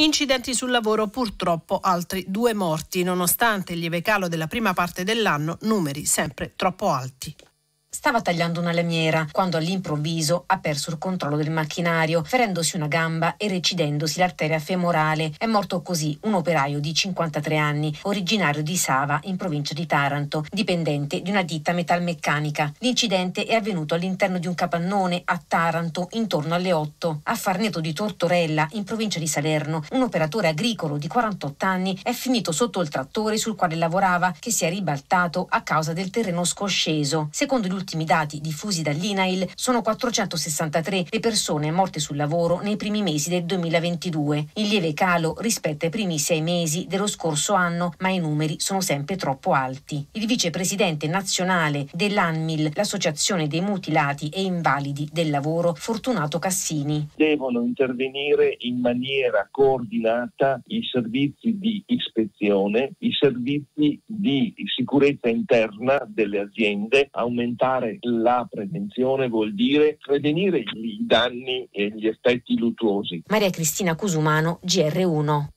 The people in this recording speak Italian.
Incidenti sul lavoro, purtroppo altri due morti, nonostante il lieve calo della prima parte dell'anno, numeri sempre troppo alti. Stava tagliando una lamiera quando all'improvviso ha perso il controllo del macchinario, ferendosi una gamba e recidendosi l'arteria femorale. È morto così un operaio di 53 anni, originario di Sava, in provincia di Taranto, dipendente di una ditta metalmeccanica. L'incidente è avvenuto all'interno di un capannone a Taranto intorno alle 8. A Farneto di Tortorella, in provincia di Salerno, un operatore agricolo di 48 anni è finito sotto il trattore sul quale lavorava, che si è ribaltato a causa del terreno scosceso. Secondo gli ultimi dati diffusi dall'INAIL, sono 463 le persone morte sul lavoro nei primi mesi del 2022, in lieve calo rispetto ai primi sei mesi dello scorso anno, ma i numeri sono sempre troppo alti. Il vicepresidente nazionale dell'ANMIL, l'Associazione dei Mutilati e Invalidi del Lavoro, Fortunato Cassini. Devono intervenire in maniera coordinata i servizi di ispezione, i servizi di sicurezza interna delle aziende, aumentando fare la prevenzione vuol dire prevenire i danni e gli effetti luttuosi. Maria Cristina Cusumano, GR1.